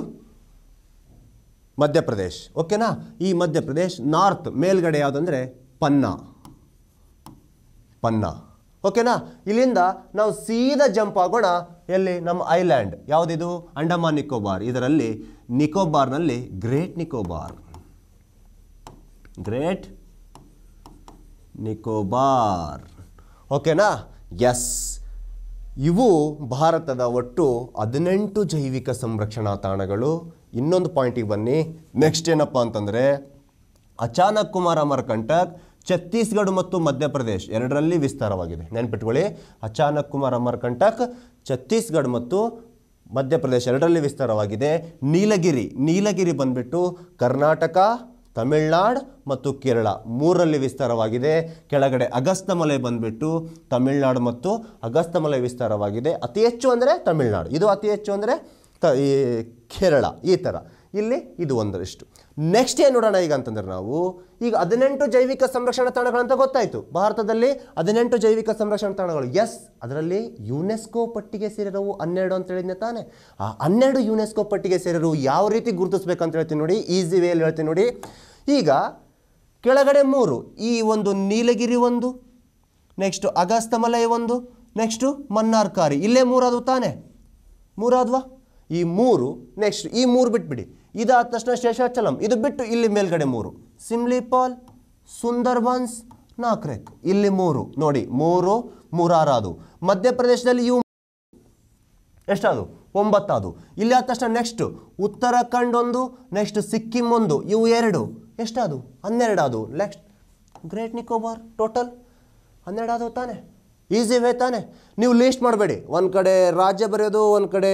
ಮಧ್ಯಪ್ರದೇಶ್ ಓಕೆನಾ ಈ ಮಧ್ಯಪ್ರದೇಶ್ ನಾರ್ತ್ ಮೇಲ್ಗಡೆ ಯಾವುದಂದರೆ ಪನ್ನಾ ಪನ್ನಾ ಓಕೆನಾ ಇಲ್ಲಿಂದ ನಾವು ಸೀದಾ ಜಂಪ್ ಆಗೋಣ ಎಲ್ಲಿ ನಮ್ಮ ಐಲ್ಯಾಂಡ್ ಯಾವುದಿದು ಅಂಡಮಾನ್ ನಿಕೋಬಾರ್ ಇದರಲ್ಲಿ ನಿಕೋಬಾರ್ನಲ್ಲಿ ಗ್ರೇಟ್ ನಿಕೋಬಾರ್ ಗ್ರೇಟ್ ನಿಕೋಬಾರ್ ಓಕೆನಾ ಎಸ್ ಇವು ಭಾರತದ ಒಟ್ಟು ಹದಿನೆಂಟು ಜೈವಿಕ ಸಂರಕ್ಷಣಾ ತಾಣಗಳು ಇನ್ನೊಂದು ಪಾಯಿಂಟಿಗೆ ಬನ್ನಿ ನೆಕ್ಸ್ಟ್ ಏನಪ್ಪ ಅಂತಂದರೆ ಅಚಾನಕ್ ಕುಮಾರ ಅಮರ್ಕಂಟಕ್ ಛತ್ತೀಸ್ಗಢ ಮತ್ತು ಮಧ್ಯಪ್ರದೇಶ್ ಎರಡರಲ್ಲಿ ವಿಸ್ತಾರವಾಗಿದೆ ನೆನ್ಪಿಟ್ಕೊಳ್ಳಿ ಅಚಾನಕ್ ಕುಮಾರ್ ಅಮರ್ಕಂಟಕ್ ಛತ್ತೀಸ್ಗಢ ಮತ್ತು ಮಧ್ಯಪ್ರದೇಶ್ ಎರಡರಲ್ಲಿ ವಿಸ್ತಾರವಾಗಿದೆ ನೀಲಗಿರಿ ನೀಲಗಿರಿ ಬಂದ್ಬಿಟ್ಟು ಕರ್ನಾಟಕ ತಮಿಳ್ನಾಡು ಮತ್ತು ಕೇರಳ ಮೂರರಲ್ಲಿ ವಿಸ್ತಾರವಾಗಿದೆ ಕೆಳಗಡೆ ಅಗಸ್ತಮಲೆ ಬಂದುಬಿಟ್ಟು ತಮಿಳ್ನಾಡು ಮತ್ತು ಅಗಸ್ತಮಲೆ ವಿಸ್ತಾರವಾಗಿದೆ ಅತಿ ಹೆಚ್ಚು ಅಂದರೆ ತಮಿಳ್ನಾಡು ಇದು ಅತಿ ಹೆಚ್ಚು ಅಂದರೆ ತ ಈ ಕೇರಳ ಈ ಥರ ಇಲ್ಲಿ ಇದು ಒಂದರಿಷ್ಟು ನೆಕ್ಸ್ಟ್ ಏನು ನೋಡೋಣ ಈಗ ಅಂತಂದರೆ ನಾವು ಈಗ ಹದಿನೆಂಟು ಜೈವಿಕ ಸಂರಕ್ಷಣಾ ತಾಣಗಳಂತ ಗೊತ್ತಾಯಿತು ಭಾರತದಲ್ಲಿ ಹದಿನೆಂಟು ಜೈವಿಕ ಸಂರಕ್ಷಣಾ ತಾಣಗಳು ಎಸ್ ಅದರಲ್ಲಿ ಯುನೆಸ್ಕೋ ಪಟ್ಟಿಗೆ ಸೇರಿರೋವು ಹನ್ನೆರಡು ಅಂತ ಹೇಳಿದ್ನೆ ತಾನೆ ಆ ಹನ್ನೆರಡು ಯುನೆಸ್ಕೋ ಪಟ್ಟಿಗೆ ಸೇರಿರು ಯಾವ ರೀತಿ ಗುರುತಿಸ್ಬೇಕಂತ ಹೇಳ್ತೀನಿ ನೋಡಿ ಈಸಿ ವೇಯಲ್ಲಿ ಹೇಳ್ತೀನಿ ನೋಡಿ ಈಗ ಕೆಳಗಡೆ ಮೂರು ಈ ಒಂದು ನೀಲಗಿರಿ ಒಂದು ನೆಕ್ಸ್ಟು ಅಗಸ್ತಮಲೈ ಒಂದು ನೆಕ್ಸ್ಟು ಮನ್ನಾರ್ಕಾರಿ ಇಲ್ಲೇ ಮೂರಾದವು ತಾನೆ ಮೂರಾದ್ವಾ ಈ ಮೂರು ನೆಕ್ಸ್ಟ್ ಈ ಮೂರು ಬಿಟ್ಬಿಡಿ ಇದಾದ ತಕ್ಷಣ ಶೇಷಾಚಲಂ ಇದು ಬಿಟ್ಟು ಇಲ್ಲಿ ಮೇಲ್ಗಡೆ ಮೂರು ಸಿಮ್ಲಿಪಾಲ್ ಸುಂದರ್ಬನ್ಸ್ ನಾಕ್ರೆಕ್ ಇಲ್ಲಿ ಮೂರು ನೋಡಿ ಮೂರು ಮೂರಾರಾದು ಮಧ್ಯಪ್ರದೇಶದಲ್ಲಿ ಇವು ಎಷ್ಟಾದು ಒಂಬತ್ತಾದು ಇಲ್ಲಿ ಆದ ತಕ್ಷಣ ನೆಕ್ಸ್ಟ್ ಉತ್ತರಾಖಂಡ್ ಒಂದು ನೆಕ್ಸ್ಟ್ ಸಿಕ್ಕಿಂ ಒಂದು ಇವು ಎರಡು ಎಷ್ಟಾದು ಹನ್ನೆರಡಾದು ನೆಕ್ಸ್ಟ್ ಗ್ರೇಟ್ ನಿಕೋಬಾರ್ ಟೋಟಲ್ ಹನ್ನೆರಡಾದವು ತಾನೆ ಈಸಿ ವೇ ತಾನೆ ನೀವು ಲೀಸ್ಟ್ ಮಾಡಬೇಡಿ ಒಂದು ಕಡೆ ರಾಜ್ಯ ಬರೆಯೋದು ಒಂದು ಕಡೆ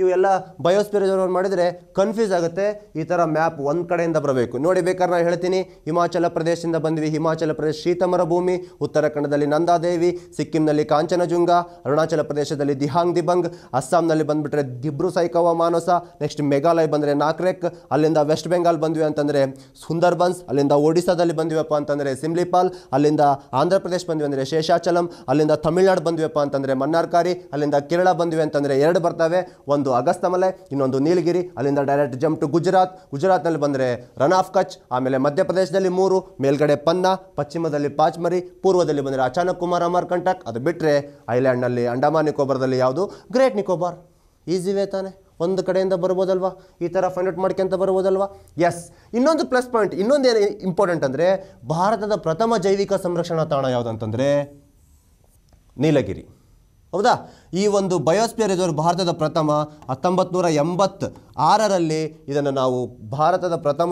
ಇವೆಲ್ಲ ಬಯೋಸ್ಪಿರಿಜನ್ ಮಾಡಿದರೆ ಕನ್ಫ್ಯೂಸ್ ಆಗುತ್ತೆ ಈ ಥರ ಮ್ಯಾಪ್ ಒಂದು ಕಡೆಯಿಂದ ಬರಬೇಕು ನೋಡಿ ಬೇಕಾದ್ರೆ ನಾನು ಹೇಳ್ತೀನಿ ಹಿಮಾಚಲ ಪ್ರದೇಶದಿಂದ ಬಂದ್ವಿ ಹಿಮಾಚಲ ಪ್ರದೇಶ ಶೀತಮರ ಭೂಮಿ ಉತ್ತರಾಖಂಡದಲ್ಲಿ ನಂದಾದೇವಿ ಸಿಕ್ಕಿಂನಲ್ಲಿ ಕಾಂಚನಜುಂಗ ಅರುಣಾಚಲ ಪ್ರದೇಶದಲ್ಲಿ ದಿಹಾಂಗ್ ದಿಬಂಗ್ ಅಸ್ಸಾಂನಲ್ಲಿ ಬಂದುಬಿಟ್ರೆ ದಿಬ್ರು ಸೈಕವ ಮಾನಸ ನೆಕ್ಸ್ಟ್ ಮೇಘಾಲಯ ಬಂದರೆ ನಾಕ್ರೆಕ್ ಅಲ್ಲಿಂದ ವೆಸ್ಟ್ ಬೆಂಗಾಲ್ ಬಂದ್ವಿ ಅಂತಂದರೆ ಸುಂದರ್ಬನ್ಸ್ ಅಲ್ಲಿಂದ ಒಡಿಶಾದಲ್ಲಿ ಬಂದ್ವಿಪ್ಪ ಅಂತಂದರೆ ಸಿಮ್ಲಿಪಾಲ್ ಅಲ್ಲಿಂದ ಆಂಧ್ರ ಪ್ರದೇಶ ಬಂದ್ವಿ ಅಂದರೆ ಶೇಷಾಚಲಂ ಅಲ್ಲಿಂದ ತಮಿಳ್ನಾಡು ಬಂದ್ವಿಯಪ್ಪ ಅಂತಂದರೆ ಮನ್ನಾರ್ಕಾರಿ ಅಲ್ಲಿಂದ ಕೇರಳ ಬಂದ್ವಿ ಅಂತಂದರೆ ಎರಡು ಬರ್ತವೆ ಒಂದು ಅಗಸ್ತಮಲೆ ಇನ್ನೊಂದು ನೀಲಗಿರಿ ಅಲ್ಲಿಂದ ಡೈರೆಕ್ಟ್ ಜಂಪ್ ಟು ಗುಜರಾತ್ ಗುಜರಾತ್ನಲ್ಲಿ ಬಂದರೆ ರನ್ ಆಫ್ ಕಚ್ ಆಮೇಲೆ ಮಧ್ಯಪ್ರದೇಶದಲ್ಲಿ ಮೂರು ಮೇಲ್ಗಡೆ ಪನ್ನ ಪಶ್ಚಿಮದಲ್ಲಿ ಪಾಚ್ಮರಿ ಪೂರ್ವದಲ್ಲಿ ಬಂದರೆ ಅಚಾನಕ್ ಕುಮಾರ್ ಕಂಟಕ್ ಅದು ಬಿಟ್ಟರೆ ಐಲ್ಯಾಂಡ್ನಲ್ಲಿ ಅಂಡಮಾನ್ ನಿಕೋಬಾರ್ದಲ್ಲಿ ಯಾವುದು ಗ್ರೇಟ್ ನಿಕೋಬಾರ್ ಈಸಿವೇ ತಾನೆ ಒಂದು ಕಡೆಯಿಂದ ಬರ್ಬೋದಲ್ವಾ ಈ ಥರ ಫೈಂಡ್ ಔಟ್ ಮಾಡ್ಕೊಂತ ಬರ್ಬೋದಲ್ವಾ ಎಸ್ ಇನ್ನೊಂದು ಪ್ಲಸ್ ಪಾಯಿಂಟ್ ಏನು ಇಂಪಾರ್ಟೆಂಟ್ ಅಂದರೆ ಭಾರತದ ಪ್ರಥಮ ಜೈವಿಕ ಸಂರಕ್ಷಣಾ ತಾಣ ಯಾವುದಂತಂದರೆ ನೀಲಗಿರಿ ಹೌದಾ ಈ ಒಂದು ಬಯೋಸ್ಪಿಯರ್ ರಿಸರ್ವ್ ಭಾರತದ ಪ್ರಥಮ ಹತ್ತೊಂಬತ್ತು ನೂರ ಎಂಬತ್ತು ಆರರಲ್ಲಿ ಇದನ್ನು ನಾವು ಭಾರತದ ಪ್ರಥಮ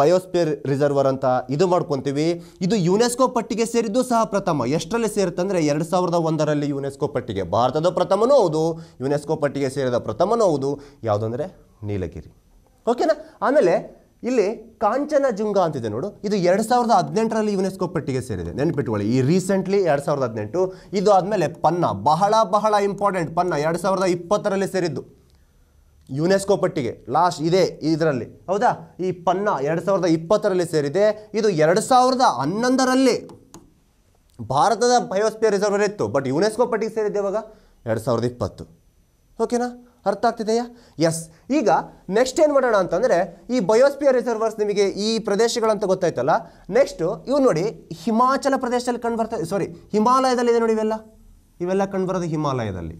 ಬಯೋಸ್ಪಿಯರ್ ರಿಸರ್ವರ್ ಅಂತ ಇದು ಮಾಡ್ಕೊತೀವಿ ಇದು ಯುನೆಸ್ಕೋ ಪಟ್ಟಿಗೆ ಸೇರಿದ್ದು ಸಹ ಪ್ರಥಮ ಎಷ್ಟರಲ್ಲಿ ಅಂದರೆ ಎರಡು ಸಾವಿರದ ಒಂದರಲ್ಲಿ ಯುನೆಸ್ಕೋ ಪಟ್ಟಿಗೆ ಭಾರತದ ಪ್ರಥಮನೂ ಹೌದು ಯುನೆಸ್ಕೋ ಪಟ್ಟಿಗೆ ಸೇರಿದ ಪ್ರಥಮನೂ ಹೌದು ಯಾವುದಂದರೆ ನೀಲಗಿರಿ ಓಕೆನಾ ಆಮೇಲೆ ಇಲ್ಲಿ ಕಾಂಚನ ಜುಂಗ ಅಂತಿದೆ ನೋಡು ಇದು ಎರಡು ಸಾವಿರದ ಹದಿನೆಂಟರಲ್ಲಿ ಯುನೆಸ್ಕೋ ಪಟ್ಟಿಗೆ ಸೇರಿದೆ ನೆನ್ಪಿಟ್ಕೊಳ್ಳಿ ಈ ರೀಸೆಂಟ್ಲಿ ಎರಡು ಸಾವಿರದ ಹದಿನೆಂಟು ಇದು ಆದಮೇಲೆ ಪನ್ನ ಬಹಳ ಬಹಳ ಇಂಪಾರ್ಟೆಂಟ್ ಪನ್ನ ಎರಡು ಸಾವಿರದ ಇಪ್ಪತ್ತರಲ್ಲಿ ಸೇರಿದ್ದು ಯುನೆಸ್ಕೋ ಪಟ್ಟಿಗೆ ಲಾಸ್ಟ್ ಇದೇ ಇದರಲ್ಲಿ ಹೌದಾ ಈ ಪನ್ನ ಎರಡು ಸಾವಿರದ ಇಪ್ಪತ್ತರಲ್ಲಿ ಸೇರಿದೆ ಇದು ಎರಡು ಸಾವಿರದ ಹನ್ನೊಂದರಲ್ಲಿ ಭಾರತದ ಬಯೋಸ್ಪಿಯರ್ ರಿಸರ್ವ್ ಇತ್ತು ಬಟ್ ಯುನೆಸ್ಕೋ ಪಟ್ಟಿಗೆ ಸೇರಿದ್ದೆ ಇವಾಗ ಎರಡು ಸಾವಿರದ ಇಪ್ಪತ್ತು ಓಕೆನಾ ಅರ್ಥ ಆಗ್ತಿದೆಯಾ ಎಸ್ ಈಗ ನೆಕ್ಸ್ಟ್ ಏನು ಮಾಡೋಣ ಅಂತಂದರೆ ಈ ಬಯೋಸ್ಪಿಯರ್ ರಿಸರ್ವರ್ಸ್ ನಿಮಗೆ ಈ ಪ್ರದೇಶಗಳಂತ ಗೊತ್ತಾಯ್ತಲ್ಲ ನೆಕ್ಸ್ಟು ಇವು ನೋಡಿ ಹಿಮಾಚಲ ಪ್ರದೇಶದಲ್ಲಿ ಕಂಡು ಬರ್ತಾ ಸಾರಿ ಇದೆ ನೋಡಿ ಇವೆಲ್ಲ ಇವೆಲ್ಲ ಕಂಡು ಬರೋದು ಹಿಮಾಲಯದಲ್ಲಿ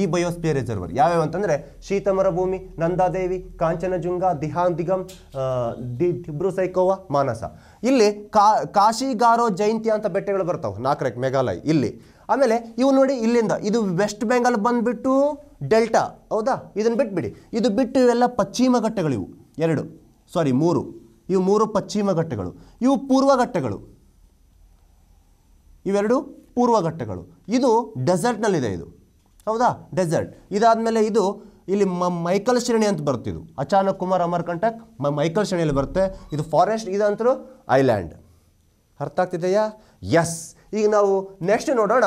ಈ ಬಯೋಸ್ಪಿಯರ್ ರಿಸರ್ವರ್ ಯಾವ್ಯಾವ ಅಂತಂದರೆ ಭೂಮಿ ನಂದಾದೇವಿ ಕಾಂಚನಜುಂಗ ದಿಹಾನ್ ದಿಗಂ ದಿ ದಿಬ್ರು ಸೈಕೋವಾ ಮಾನಸ ಇಲ್ಲಿ ಕಾ ಕಾಶಿಗಾರೋ ಜಯಂತಿ ಅಂತ ಬೆಟ್ಟಗಳು ಬರ್ತಾವೆ ನಾಕ್ರೆಕ್ ಮೇಘಾಲಯ ಇಲ್ಲಿ ಆಮೇಲೆ ಇವು ನೋಡಿ ಇಲ್ಲಿಂದ ಇದು ವೆಸ್ಟ್ ಬೆಂಗಾಲ್ ಬಂದುಬಿಟ್ಟು ಡೆಲ್ಟಾ ಹೌದಾ ಇದನ್ನು ಬಿಟ್ಬಿಡಿ ಇದು ಬಿಟ್ಟು ಇವೆಲ್ಲ ಪಶ್ಚಿಮ ಇವು ಎರಡು ಸಾರಿ ಮೂರು ಇವು ಮೂರು ಪಶ್ಚಿಮ ಘಟ್ಟಗಳು ಇವು ಪೂರ್ವ ಘಟ್ಟಗಳು ಇವೆರಡು ಪೂರ್ವ ಘಟ್ಟಗಳು ಇದು ಡೆಸರ್ಟ್ನಲ್ಲಿದೆ ಇದು ಹೌದಾ ಡೆಸರ್ಟ್ ಇದಾದಮೇಲೆ ಇದು ಇಲ್ಲಿ ಮ ಮೈಕಲ್ ಶ್ರೇಣಿ ಅಂತ ಬರ್ತಿದ್ದು ಅಚಾನಕ್ ಕುಮಾರ್ ಅಮರ್ಕಂಟಕ್ ಮ ಮೈಕಲ್ ಶ್ರೇಣಿಯಲ್ಲಿ ಬರುತ್ತೆ ಇದು ಫಾರೆಸ್ಟ್ ಇದಂತರೂ ಐಲ್ಯಾಂಡ್ ಅರ್ಥ ಆಗ್ತಿದೆಯಾ ಎಸ್ ಈಗ ನಾವು ನೆಕ್ಸ್ಟ್ ನೋಡೋಣ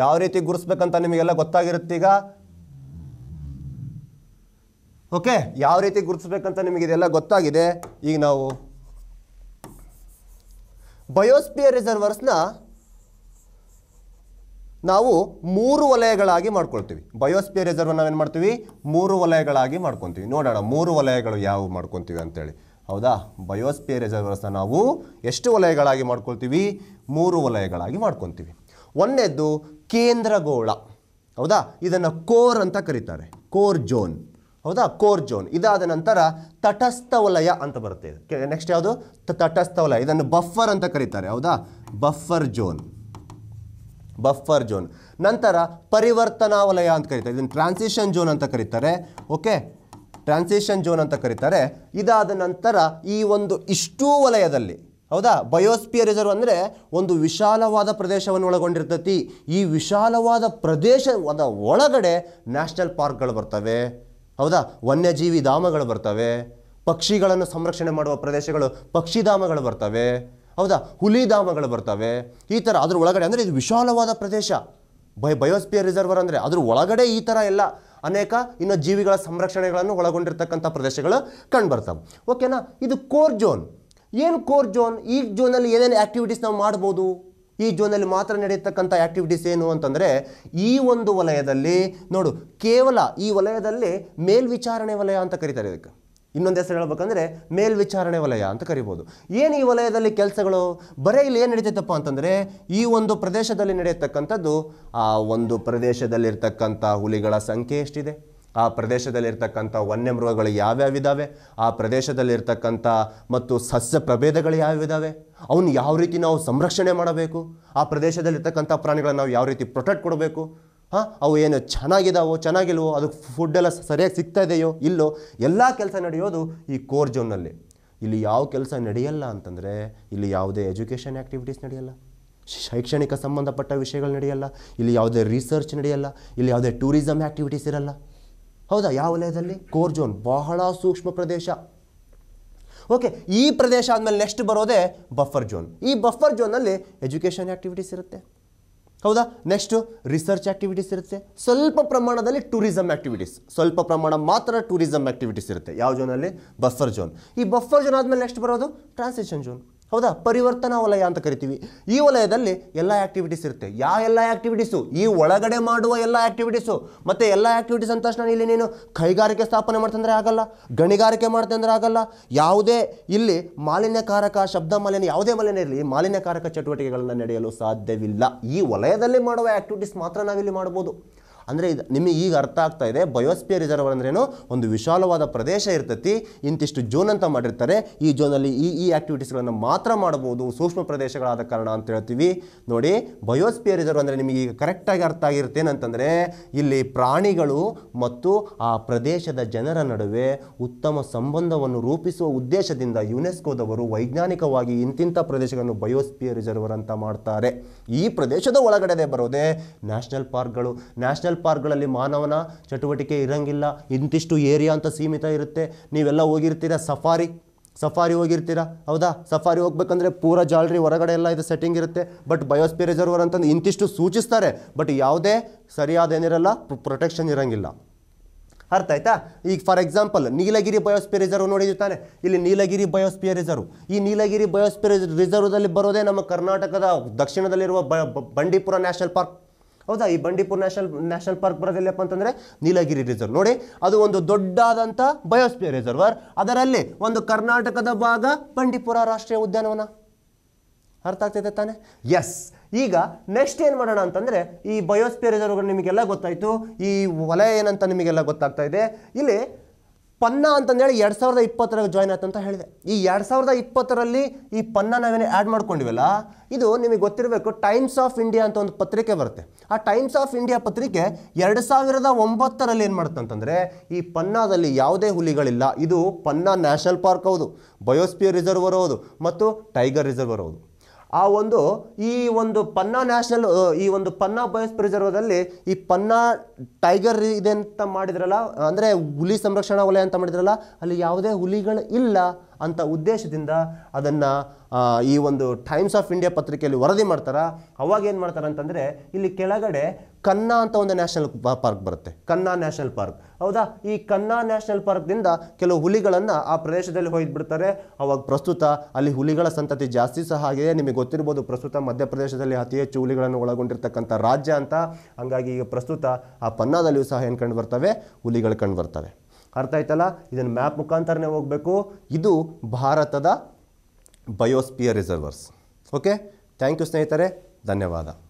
ಯಾವ ರೀತಿ ಗುರುಸ್ಬೇಕಂತ ನಿಮಗೆಲ್ಲ ಗೊತ್ತಾಗಿರುತ್ತೀಗ ಓಕೆ ಯಾವ ರೀತಿ ಗುರುತಿಸ್ಬೇಕಂತ ಇದೆಲ್ಲ ಗೊತ್ತಾಗಿದೆ ಈಗ ನಾವು ಬಯೋಸ್ಪಿಯರ್ ರಿಸರ್ವರ್ಸ್ನ ನಾವು ಮೂರು ವಲಯಗಳಾಗಿ ಮಾಡ್ಕೊಳ್ತೀವಿ ಬಯೋಸ್ಪಿಯರ್ ರಿಸರ್ವ್ ನಾವೇನು ಮಾಡ್ತೀವಿ ಮೂರು ವಲಯಗಳಾಗಿ ಮಾಡ್ಕೊತೀವಿ ನೋಡೋಣ ಮೂರು ವಲಯಗಳು ಯಾವ ಮಾಡ್ಕೊತೀವಿ ಅಂತೇಳಿ ಹೌದಾ ಬಯೋಸ್ಪಿಯರ್ ರಿಸರ್ವರ್ಸ್ನ ನಾವು ಎಷ್ಟು ವಲಯಗಳಾಗಿ ಮಾಡ್ಕೊಳ್ತೀವಿ ಮೂರು ವಲಯಗಳಾಗಿ ಮಾಡ್ಕೊತೀವಿ ಒಂದನೇದ್ದು ಕೇಂದ್ರಗೋಳ ಹೌದಾ ಇದನ್ನು ಕೋರ್ ಅಂತ ಕರೀತಾರೆ ಕೋರ್ ಜೋನ್ ಹೌದಾ ಕೋರ್ ಜೋನ್ ಇದಾದ ನಂತರ ತಟಸ್ಥ ವಲಯ ಅಂತ ಬರುತ್ತೆ ನೆಕ್ಸ್ಟ್ ಯಾವುದು ತಟಸ್ಥ ವಲಯ ಇದನ್ನು ಬಫರ್ ಅಂತ ಕರೀತಾರೆ ಹೌದಾ ಬಫರ್ ಜೋನ್ ಬಫರ್ ಜೋನ್ ನಂತರ ಪರಿವರ್ತನಾ ವಲಯ ಅಂತ ಕರೀತಾರೆ ಇದನ್ನು ಟ್ರಾನ್ಸಿಷನ್ ಜೋನ್ ಅಂತ ಕರೀತಾರೆ ಓಕೆ ಟ್ರಾನ್ಸಿಷನ್ ಜೋನ್ ಅಂತ ಕರೀತಾರೆ ಇದಾದ ನಂತರ ಈ ಒಂದು ಇಷ್ಟೂ ವಲಯದಲ್ಲಿ ಹೌದಾ ಬಯೋಸ್ಪಿಯರ್ ರಿಸರ್ವ್ ಅಂದರೆ ಒಂದು ವಿಶಾಲವಾದ ಪ್ರದೇಶವನ್ನು ಒಳಗೊಂಡಿರ್ತತಿ ಈ ವಿಶಾಲವಾದ ಪ್ರದೇಶದ ಒಳಗಡೆ ನ್ಯಾಷನಲ್ ಪಾರ್ಕ್ಗಳು ಬರ್ತವೆ ಹೌದಾ ವನ್ಯಜೀವಿ ಧಾಮಗಳು ಬರ್ತವೆ ಪಕ್ಷಿಗಳನ್ನು ಸಂರಕ್ಷಣೆ ಮಾಡುವ ಪ್ರದೇಶಗಳು ಪಕ್ಷಿಧಾಮಗಳು ಬರ್ತವೆ ಹೌದಾ ಹುಲಿ ಧಾಮಗಳು ಬರ್ತವೆ ಈ ಥರ ಅದ್ರ ಒಳಗಡೆ ಅಂದರೆ ಇದು ವಿಶಾಲವಾದ ಪ್ರದೇಶ ಬೈ ಬಯೋಸ್ಪಿಯರ್ ರಿಸರ್ವರ್ ಅಂದರೆ ಅದ್ರ ಒಳಗಡೆ ಈ ಥರ ಎಲ್ಲ ಅನೇಕ ಇನ್ನು ಜೀವಿಗಳ ಸಂರಕ್ಷಣೆಗಳನ್ನು ಒಳಗೊಂಡಿರ್ತಕ್ಕಂಥ ಪ್ರದೇಶಗಳು ಕಂಡು ಬರ್ತವೆ ಓಕೆನಾ ಇದು ಕೋರ್ ಜೋನ್ ಏನು ಕೋರ್ ಜೋನ್ ಈ ಜೋನಲ್ಲಿ ಏನೇನು ಆ್ಯಕ್ಟಿವಿಟೀಸ್ ನಾವು ಮಾಡ್ಬೋದು ಈ ಜೋನಲ್ಲಿ ಮಾತ್ರ ನಡೆಯತಕ್ಕಂಥ ಆ್ಯಕ್ಟಿವಿಟೀಸ್ ಏನು ಅಂತಂದರೆ ಈ ಒಂದು ವಲಯದಲ್ಲಿ ನೋಡು ಕೇವಲ ಈ ವಲಯದಲ್ಲಿ ಮೇಲ್ವಿಚಾರಣೆ ವಲಯ ಅಂತ ಕರೀತಾರೆ ಇದಕ್ಕೆ ಇನ್ನೊಂದು ಹೆಸರು ಹೇಳ್ಬೇಕಂದ್ರೆ ಮೇಲ್ವಿಚಾರಣೆ ವಲಯ ಅಂತ ಕರಿಬೋದು ಏನು ಈ ವಲಯದಲ್ಲಿ ಕೆಲಸಗಳು ಬರೀ ಇಲ್ಲಿ ಏನು ನಡೀತೈತಪ್ಪ ಅಂತಂದರೆ ಈ ಒಂದು ಪ್ರದೇಶದಲ್ಲಿ ನಡೆಯತಕ್ಕಂಥದ್ದು ಆ ಒಂದು ಪ್ರದೇಶದಲ್ಲಿರ್ತಕ್ಕಂಥ ಹುಲಿಗಳ ಸಂಖ್ಯೆ ಎಷ್ಟಿದೆ ಆ ಪ್ರದೇಶದಲ್ಲಿರ್ತಕ್ಕಂಥ ವನ್ಯಮೃಗಗಳು ಯಾವ್ಯಾವಿದ್ದಾವೆ ಆ ಪ್ರದೇಶದಲ್ಲಿರ್ತಕ್ಕಂಥ ಮತ್ತು ಸಸ್ಯ ಪ್ರಭೇದಗಳು ಯಾವ್ಯಾವಿದ್ದಾವೆ ಅವನ್ನ ಯಾವ ರೀತಿ ನಾವು ಸಂರಕ್ಷಣೆ ಮಾಡಬೇಕು ಆ ಪ್ರದೇಶದಲ್ಲಿರ್ತಕ್ಕಂಥ ಪ್ರಾಣಿಗಳನ್ನ ನಾವು ಯಾವ ರೀತಿ ಪ್ರೊಟೆಕ್ಟ್ ಕೊಡಬೇಕು ಹಾಂ ಅವು ಏನು ಚೆನ್ನಾಗಿದ್ದಾವೋ ಚೆನ್ನಾಗಿಲ್ವೋ ಅದಕ್ಕೆ ಫುಡ್ಡೆಲ್ಲ ಸರಿಯಾಗಿ ಸಿಗ್ತಾ ಇದೆಯೋ ಇಲ್ಲೋ ಎಲ್ಲ ಕೆಲಸ ನಡೆಯೋದು ಈ ಕೋರ್ ಜೋನ್ನಲ್ಲಿ ಇಲ್ಲಿ ಯಾವ ಕೆಲಸ ನಡೆಯಲ್ಲ ಅಂತಂದರೆ ಇಲ್ಲಿ ಯಾವುದೇ ಎಜುಕೇಷನ್ ಆ್ಯಕ್ಟಿವಿಟೀಸ್ ನಡೆಯಲ್ಲ ಶೈಕ್ಷಣಿಕ ಸಂಬಂಧಪಟ್ಟ ವಿಷಯಗಳು ನಡೆಯಲ್ಲ ಇಲ್ಲಿ ಯಾವುದೇ ರಿಸರ್ಚ್ ನಡೆಯಲ್ಲ ಇಲ್ಲಿ ಯಾವುದೇ ಟೂರಿಸಮ್ ಆ್ಯಕ್ಟಿವಿಟೀಸ್ ಇರಲ್ಲ ಹೌದಾ ಯಾವ ವಲಯದಲ್ಲಿ ಕೋರ್ ಜೋನ್ ಬಹಳ ಸೂಕ್ಷ್ಮ ಪ್ರದೇಶ ಓಕೆ ಈ ಪ್ರದೇಶ ಆದಮೇಲೆ ನೆಕ್ಸ್ಟ್ ಬರೋದೇ ಬಫರ್ ಜೋನ್ ಈ ಬಫರ್ ಜೋನಲ್ಲಿ ಎಜುಕೇಷನ್ ಆ್ಯಕ್ಟಿವಿಟೀಸ್ ಇರುತ್ತೆ ಹೌದಾ ನೆಕ್ಸ್ಟು ರಿಸರ್ಚ್ ಆ್ಯಕ್ಟಿವಿಟೀಸ್ ಇರುತ್ತೆ ಸ್ವಲ್ಪ ಪ್ರಮಾಣದಲ್ಲಿ ಟೂರಿಸಮ್ ಆ್ಯಕ್ಟಿವಿಟೀಸ್ ಸ್ವಲ್ಪ ಪ್ರಮಾಣ ಮಾತ್ರ ಟೂರಿಸಮ್ ಆ್ಯಕ್ಟಿವಿಟೀಸ್ ಇರುತ್ತೆ ಯಾವ ಜೋನಲ್ಲಿ ಬಫರ್ ಜೋನ್ ಈ ಬಫರ್ ಜೋನ್ ಆದಮೇಲೆ ನೆಕ್ಸ್ಟ್ ಬರೋದು ಟ್ರಾನ್ಸಿಷನ್ ಜೋನ್ ಹೌದಾ ಪರಿವರ್ತನಾ ವಲಯ ಅಂತ ಕರಿತೀವಿ ಈ ವಲಯದಲ್ಲಿ ಎಲ್ಲ ಆ್ಯಕ್ಟಿವಿಟೀಸ್ ಇರುತ್ತೆ ಯಾವ ಎಲ್ಲ ಆ್ಯಕ್ಟಿವಿಟೀಸು ಈ ಒಳಗಡೆ ಮಾಡುವ ಎಲ್ಲ ಆ್ಯಕ್ಟಿವಿಟೀಸು ಮತ್ತು ಎಲ್ಲ ಆ್ಯಕ್ಟಿವಿಟೀಸ್ ಅಂತ ತಕ್ಷಣ ಇಲ್ಲಿ ನೀನು ಕೈಗಾರಿಕೆ ಸ್ಥಾಪನೆ ಮಾಡ್ತಂದರೆ ಆಗಲ್ಲ ಗಣಿಗಾರಿಕೆ ಅಂದರೆ ಆಗಲ್ಲ ಯಾವುದೇ ಇಲ್ಲಿ ಮಾಲಿನ್ಯಕಾರಕ ಶಬ್ದ ಮಾಲಿನ್ಯ ಯಾವುದೇ ಮಾಲಿನ್ಯ ಇರಲಿ ಮಾಲಿನ್ಯಕಾರಕ ಚಟುವಟಿಕೆಗಳನ್ನು ನಡೆಯಲು ಸಾಧ್ಯವಿಲ್ಲ ಈ ವಲಯದಲ್ಲಿ ಮಾಡುವ ಆ್ಯಕ್ಟಿವಿಟೀಸ್ ಮಾತ್ರ ನಾವಿಲ್ಲಿ ಮಾಡ್ಬೋದು ಅಂದರೆ ಇದು ನಿಮಗೆ ಈಗ ಅರ್ಥ ಆಗ್ತಾ ಇದೆ ಬಯೋಸ್ಪಿಯರ್ ರಿಸರ್ವ್ ಅಂದ್ರೇನು ಒಂದು ವಿಶಾಲವಾದ ಪ್ರದೇಶ ಇರ್ತೈತಿ ಇಂತಿಷ್ಟು ಜೋನ್ ಅಂತ ಮಾಡಿರ್ತಾರೆ ಈ ಜೋನಲ್ಲಿ ಈ ಈ ಆ್ಯಕ್ಟಿವಿಟೀಸ್ಗಳನ್ನು ಮಾತ್ರ ಮಾಡಬಹುದು ಸೂಕ್ಷ್ಮ ಪ್ರದೇಶಗಳಾದ ಕಾರಣ ಅಂತ ಹೇಳ್ತೀವಿ ನೋಡಿ ಬಯೋಸ್ಪಿಯರ್ ರಿಸರ್ವ್ ಅಂದರೆ ನಿಮಗೆ ಈಗ ಕರೆಕ್ಟಾಗಿ ಅರ್ಥ ಏನಂತಂದರೆ ಇಲ್ಲಿ ಪ್ರಾಣಿಗಳು ಮತ್ತು ಆ ಪ್ರದೇಶದ ಜನರ ನಡುವೆ ಉತ್ತಮ ಸಂಬಂಧವನ್ನು ರೂಪಿಸುವ ಉದ್ದೇಶದಿಂದ ಯುನೆಸ್ಕೋದವರು ವೈಜ್ಞಾನಿಕವಾಗಿ ಇಂತಿಂಥ ಪ್ರದೇಶಗಳನ್ನು ಬಯೋಸ್ಪಿಯರ್ ರಿಸರ್ವರ್ ಅಂತ ಮಾಡ್ತಾರೆ ಈ ಪ್ರದೇಶದ ಒಳಗಡೆದೇ ಬರೋದೇ ನ್ಯಾಷನಲ್ ಪಾರ್ಕ್ಗಳು ನ್ಯಾಷನಲ್ ನ್ಯಾಷನಲ್ ಪಾರ್ಕ್ಗಳಲ್ಲಿ ಮಾನವನ ಚಟುವಟಿಕೆ ಇರಂಗಿಲ್ಲ ಇಂತಿಷ್ಟು ಏರಿಯಾ ಅಂತ ಸೀಮಿತ ಇರುತ್ತೆ ನೀವೆಲ್ಲ ಹೋಗಿರ್ತೀರ ಸಫಾರಿ ಸಫಾರಿ ಹೋಗಿರ್ತೀರಾ ಹೌದಾ ಸಫಾರಿ ಹೋಗ್ಬೇಕಂದ್ರೆ ಪೂರ ಜಾಲರಿ ಹೊರಗಡೆ ಎಲ್ಲ ಇದು ಸೆಟ್ಟಿಂಗ್ ಇರುತ್ತೆ ಬಟ್ ಬಯೋಸ್ಪಿ ರಿಸರ್ವರ್ ಅಂತಂದು ಇಂತಿಷ್ಟು ಸೂಚಿಸ್ತಾರೆ ಬಟ್ ಯಾವುದೇ ಸರಿಯಾದ ಏನಿರಲ್ಲ ಪ್ರೊಟೆಕ್ಷನ್ ಇರೋಂಗಿಲ್ಲ ಅರ್ಥ ಆಯ್ತಾ ಈಗ for example Nilgiri biosphere reserve ನೋಡಿದ್ವಿ ತಾನೆ ಇಲ್ಲಿ ನೀಲಗಿರಿ ಬಯೋಸ್ಪಿಯರ್ ರಿಸರ್ವ್ ಈ ನೀಲಗಿರಿ ರಿಸರ್ವ್ ರಿಸರ್ವ್ದಲ್ಲಿ ಬರೋದೇ ನಮ್ಮ ಕರ್ನಾಟಕದ ದಕ್ಷಿಣದಲ್ಲಿರುವ ಬಂಡೀಪುರ ನ್ಯಾಷನಲ್ ಪಾರ್ಕ್ ಹೌದಾ ಈ ಬಂಡೀಪುರ್ ನ್ಯಾಷನಲ್ ನ್ಯಾಷನಲ್ ಪಾರ್ಕ್ ಬರೋದಿಲ್ಲಪ್ಪ ಅಂತಂದರೆ ನೀಲಗಿರಿ ರಿಸರ್ವ್ ನೋಡಿ ಅದು ಒಂದು ದೊಡ್ಡಾದಂಥ ಬಯೋಸ್ಪಿಯರ್ ರಿಸರ್ವರ್ ಅದರಲ್ಲಿ ಒಂದು ಕರ್ನಾಟಕದ ಭಾಗ ಬಂಡೀಪುರ ರಾಷ್ಟ್ರೀಯ ಉದ್ಯಾನವನ ಅರ್ಥ ಆಗ್ತೈತೆ ತಾನೆ ಎಸ್ ಈಗ ನೆಕ್ಸ್ಟ್ ಏನು ಮಾಡೋಣ ಅಂತಂದರೆ ಈ ಬಯೋಸ್ಪಿಯರ್ ರಿಸರ್ವ್ ನಿಮಗೆಲ್ಲ ಗೊತ್ತಾಯಿತು ಈ ವಲಯ ಏನಂತ ನಿಮಗೆಲ್ಲ ಗೊತ್ತಾಗ್ತಾ ಇದೆ ಇಲ್ಲಿ ಪನ್ನ ಅಂತಂದೇಳಿ ಎರಡು ಸಾವಿರದ ಇಪ್ಪತ್ತರಾಗ ಜಾಯ್ನ್ ಆಯ್ತು ಅಂತ ಹೇಳಿದೆ ಈ ಎರಡು ಸಾವಿರದ ಇಪ್ಪತ್ತರಲ್ಲಿ ಈ ಪನ್ನ ನಾವೇನೇ ಆ್ಯಡ್ ಮಾಡ್ಕೊಂಡಿವಲ್ಲ ಇದು ನಿಮಗೆ ಗೊತ್ತಿರಬೇಕು ಟೈಮ್ಸ್ ಆಫ್ ಇಂಡಿಯಾ ಅಂತ ಒಂದು ಪತ್ರಿಕೆ ಬರುತ್ತೆ ಆ ಟೈಮ್ಸ್ ಆಫ್ ಇಂಡಿಯಾ ಪತ್ರಿಕೆ ಎರಡು ಸಾವಿರದ ಒಂಬತ್ತರಲ್ಲಿ ಏನು ಮಾಡ್ತಂತಂದರೆ ಈ ಪನ್ನಾದಲ್ಲಿ ಯಾವುದೇ ಹುಲಿಗಳಿಲ್ಲ ಇದು ಪನ್ನ ನ್ಯಾಷನಲ್ ಪಾರ್ಕ್ ಹೌದು ಬಯೋಸ್ಪಿಯರ್ ರಿಸರ್ವರ್ ಹೌದು ಮತ್ತು ಟೈಗರ್ ರಿಸರ್ವರ್ ಹೌದು ಆ ಒಂದು ಈ ಒಂದು ಪನ್ನಾ ನ್ಯಾಷನಲ್ ಈ ಒಂದು ಪನ್ನಾ ಬಯೋಸ್ ಪ್ರಿಸರ್ವದಲ್ಲಿ ಈ ಪನ್ನಾ ಟೈಗರ್ ಇದೆ ಅಂತ ಮಾಡಿದ್ರಲ್ಲ ಅಂದರೆ ಹುಲಿ ಸಂರಕ್ಷಣಾ ವಲಯ ಅಂತ ಮಾಡಿದ್ರಲ್ಲ ಅಲ್ಲಿ ಯಾವುದೇ ಹುಲಿಗಳು ಇಲ್ಲ ಅಂತ ಉದ್ದೇಶದಿಂದ ಅದನ್ನು ಈ ಒಂದು ಟೈಮ್ಸ್ ಆಫ್ ಇಂಡಿಯಾ ಪತ್ರಿಕೆಯಲ್ಲಿ ವರದಿ ಮಾಡ್ತಾರೆ ಅವಾಗ ಏನು ಮಾಡ್ತಾರೆ ಅಂತಂದರೆ ಇಲ್ಲಿ ಕೆಳಗಡೆ ಕನ್ನಾ ಅಂತ ಒಂದು ನ್ಯಾಷನಲ್ ಪಾರ್ಕ್ ಬರುತ್ತೆ ಕನ್ನಾ ನ್ಯಾಷನಲ್ ಪಾರ್ಕ್ ಹೌದಾ ಈ ಕನ್ನಾ ನ್ಯಾಷನಲ್ ಪಾರ್ಕ್ದಿಂದ ಕೆಲವು ಹುಲಿಗಳನ್ನು ಆ ಪ್ರದೇಶದಲ್ಲಿ ಒಯ್ದು ಬಿಡ್ತಾರೆ ಅವಾಗ ಪ್ರಸ್ತುತ ಅಲ್ಲಿ ಹುಲಿಗಳ ಸಂತತಿ ಜಾಸ್ತಿ ಸಹ ಆಗಿದೆ ನಿಮಗೆ ಗೊತ್ತಿರ್ಬೋದು ಪ್ರಸ್ತುತ ಮಧ್ಯಪ್ರದೇಶದಲ್ಲಿ ಅತಿ ಹೆಚ್ಚು ಹುಲಿಗಳನ್ನು ಒಳಗೊಂಡಿರ್ತಕ್ಕಂಥ ರಾಜ್ಯ ಅಂತ ಹಾಗಾಗಿ ಈಗ ಪ್ರಸ್ತುತ ಆ ಪನ್ನಾದಲ್ಲಿಯೂ ಸಹ ಏನು ಕಂಡು ಬರ್ತವೆ ಹುಲಿಗಳು ಕಂಡು ಬರ್ತವೆ ಅರ್ಥ ಆಯ್ತಲ್ಲ ಇದನ್ನು ಮ್ಯಾಪ್ ಮುಖಾಂತರನೇ ಹೋಗಬೇಕು ಇದು ಭಾರತದ biosphere reserves okay thank you ಸ್ನೇಹಿತರೆ ಧನ್ಯವಾದ